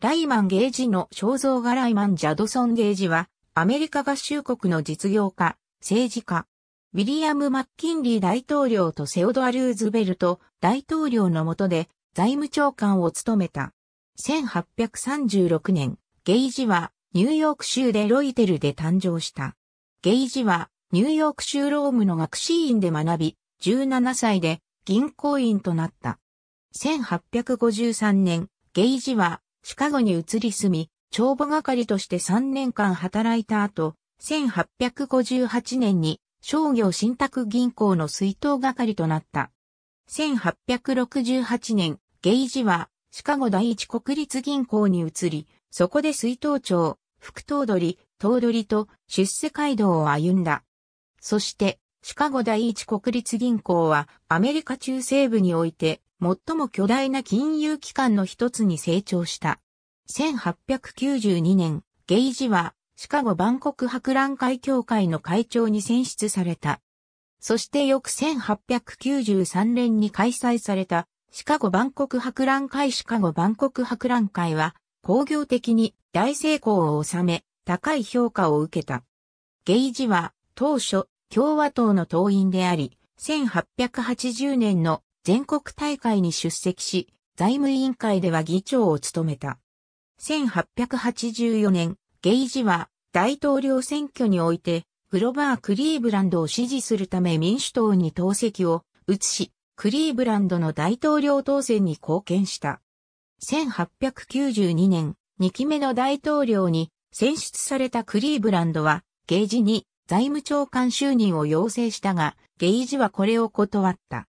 ライマンゲージの肖像画ライマン・ジャドソン・ゲージは、アメリカ合衆国の実業家、政治家、ウィリアム・マッキンリー大統領とセオドア・ルーズベルト大統領の下で財務長官を務めた。1836年、ゲイジはニューヨーク州でロイテルで誕生した。ゲイジはニューヨーク州ロームの学士院で学び、17歳で銀行員となった。1853年、ゲイジはシカゴに移り住み、帳簿係として3年間働いた後、1858年に商業信託銀行の水筒係となった。1868年、ゲイジはシカゴ第一国立銀行に移り、そこで水筒町、副頭取、頭取と出世街道を歩んだ。そして、シカゴ第一国立銀行はアメリカ中西部において最も巨大な金融機関の一つに成長した。1892年、ゲイジはシカゴ万国博覧会協会の会長に選出された。そして翌1893年に開催されたシカゴ万国博覧会シカゴ万国博覧会は工業的に大成功を収め高い評価を受けた。ゲイジは当初共和党の党員であり1880年の全国大会に出席し、財務委員会では議長を務めた。1884年、ゲイジは大統領選挙において、グロバー・クリーブランドを支持するため民主党に党籍を移し、クリーブランドの大統領当選に貢献した。1892年、2期目の大統領に選出されたクリーブランドは、ゲイジに財務長官就任を要請したが、ゲイジはこれを断った。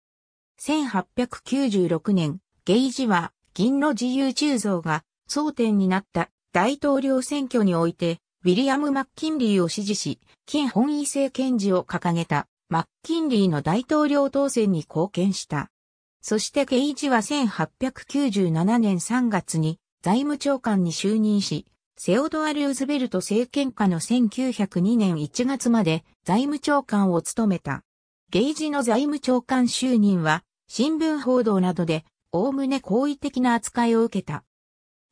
1896年、ゲイジは銀の自由鋳造が争点になった大統領選挙において、ウィリアム・マッキンリーを支持し、金本位制検事を掲げた、マッキンリーの大統領当選に貢献した。そしてゲイジは1897年3月に財務長官に就任し、セオドア・ルーズベルト政権下の1902年1月まで財務長官を務めた。ゲイジの財務長官就任は新聞報道などで、おおむね好意的な扱いを受けた。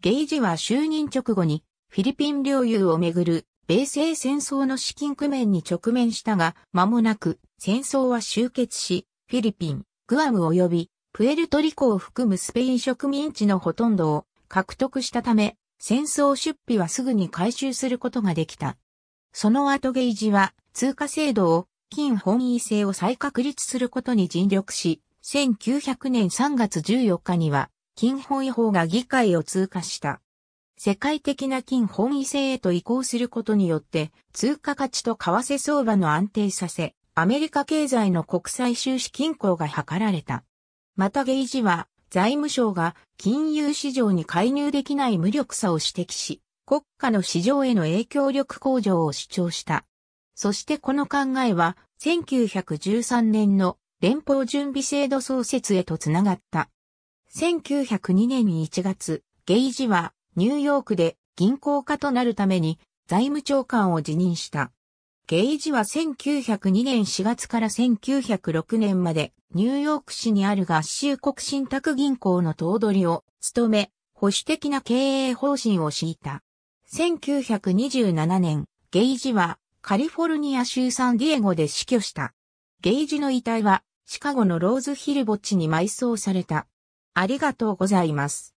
ゲイジは就任直後に、フィリピン領有をめぐる米西戦争の資金工面に直面したが、間もなく戦争は終結し、フィリピン、グアム及びプエルトリコを含むスペイン植民地のほとんどを獲得したため、戦争出費はすぐに回収することができた。その後ゲイジは通貨制度を金本位制を再確立することに尽力し、1900年3月14日には、金本位法が議会を通過した。世界的な金本位制へと移行することによって、通貨価値と為替相場の安定させ、アメリカ経済の国際収支均衡が図られた。またゲイジは、財務省が金融市場に介入できない無力さを指摘し、国家の市場への影響力向上を主張した。そしてこの考えは、1913年の連邦準備制度創設へとつながった。1902年1月、ゲイジはニューヨークで銀行家となるために財務長官を辞任した。ゲイジは1902年4月から1906年までニューヨーク市にある合衆国信託銀行の頭取を務め、保守的な経営方針を敷いた。1927年、ゲイジはカリフォルニア州サンディエゴで死去した。ゲイジの遺体はシカゴのローズヒル墓地に埋葬された。ありがとうございます。